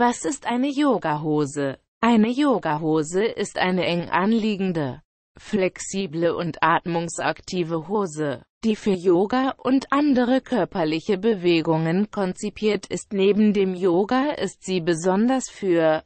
Was ist eine Yogahose? Eine Yogahose ist eine eng anliegende, flexible und atmungsaktive Hose, die für Yoga und andere körperliche Bewegungen konzipiert ist. Neben dem Yoga ist sie besonders für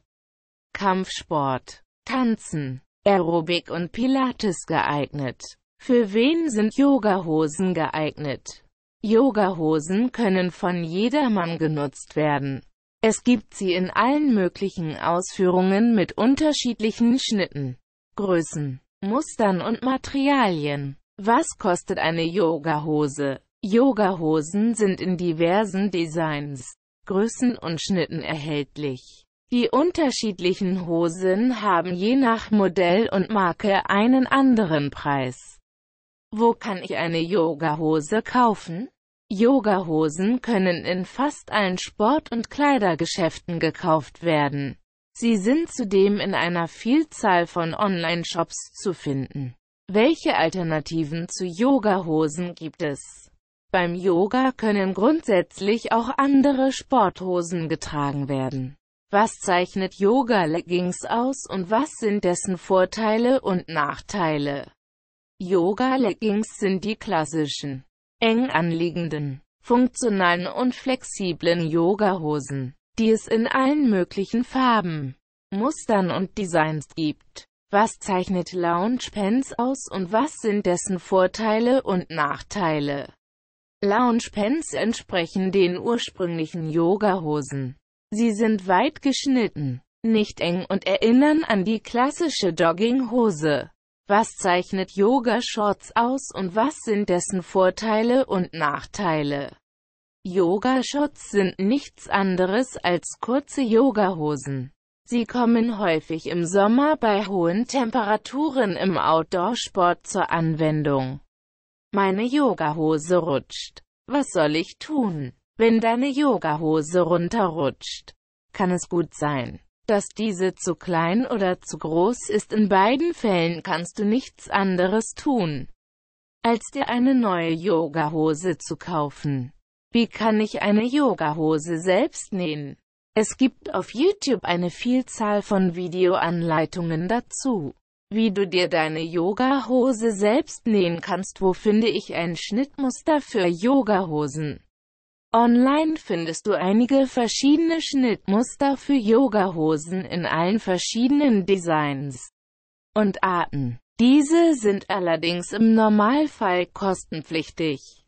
Kampfsport, Tanzen, Aerobik und Pilates geeignet. Für wen sind Yogahosen geeignet? Yogahosen können von jedermann genutzt werden. Es gibt sie in allen möglichen Ausführungen mit unterschiedlichen Schnitten, Größen, Mustern und Materialien. Was kostet eine Yogahose? Yogahosen sind in diversen Designs, Größen und Schnitten erhältlich. Die unterschiedlichen Hosen haben je nach Modell und Marke einen anderen Preis. Wo kann ich eine Yogahose kaufen? Yogahosen können in fast allen Sport- und Kleidergeschäften gekauft werden. Sie sind zudem in einer Vielzahl von Online-Shops zu finden. Welche Alternativen zu Yogahosen gibt es? Beim Yoga können grundsätzlich auch andere Sporthosen getragen werden. Was zeichnet Yoga-Leggings aus und was sind dessen Vorteile und Nachteile? Yoga-Leggings sind die klassischen eng anliegenden, funktionalen und flexiblen Yogahosen, die es in allen möglichen Farben, Mustern und Designs gibt. Was zeichnet Lounge Pants aus und was sind dessen Vorteile und Nachteile? Lounge Pants entsprechen den ursprünglichen Yogahosen. Sie sind weit geschnitten, nicht eng und erinnern an die klassische Jogginghose. Was zeichnet Yoga Shorts aus und was sind dessen Vorteile und Nachteile? Yoga Shorts sind nichts anderes als kurze Yoga-Hosen. Sie kommen häufig im Sommer bei hohen Temperaturen im Outdoor-Sport zur Anwendung. Meine Yoga-Hose rutscht. Was soll ich tun, wenn deine Yoga-Hose runterrutscht? Kann es gut sein, dass diese zu klein oder zu groß ist in beiden Fällen kannst du nichts anderes tun, als dir eine neue Yogahose zu kaufen. Wie kann ich eine Yogahose selbst nähen? Es gibt auf YouTube eine Vielzahl von Videoanleitungen dazu. Wie du dir deine Yogahose selbst nähen kannst, wo finde ich ein Schnittmuster für Yogahosen? Online findest du einige verschiedene Schnittmuster für Yogahosen in allen verschiedenen Designs und Arten. Diese sind allerdings im Normalfall kostenpflichtig.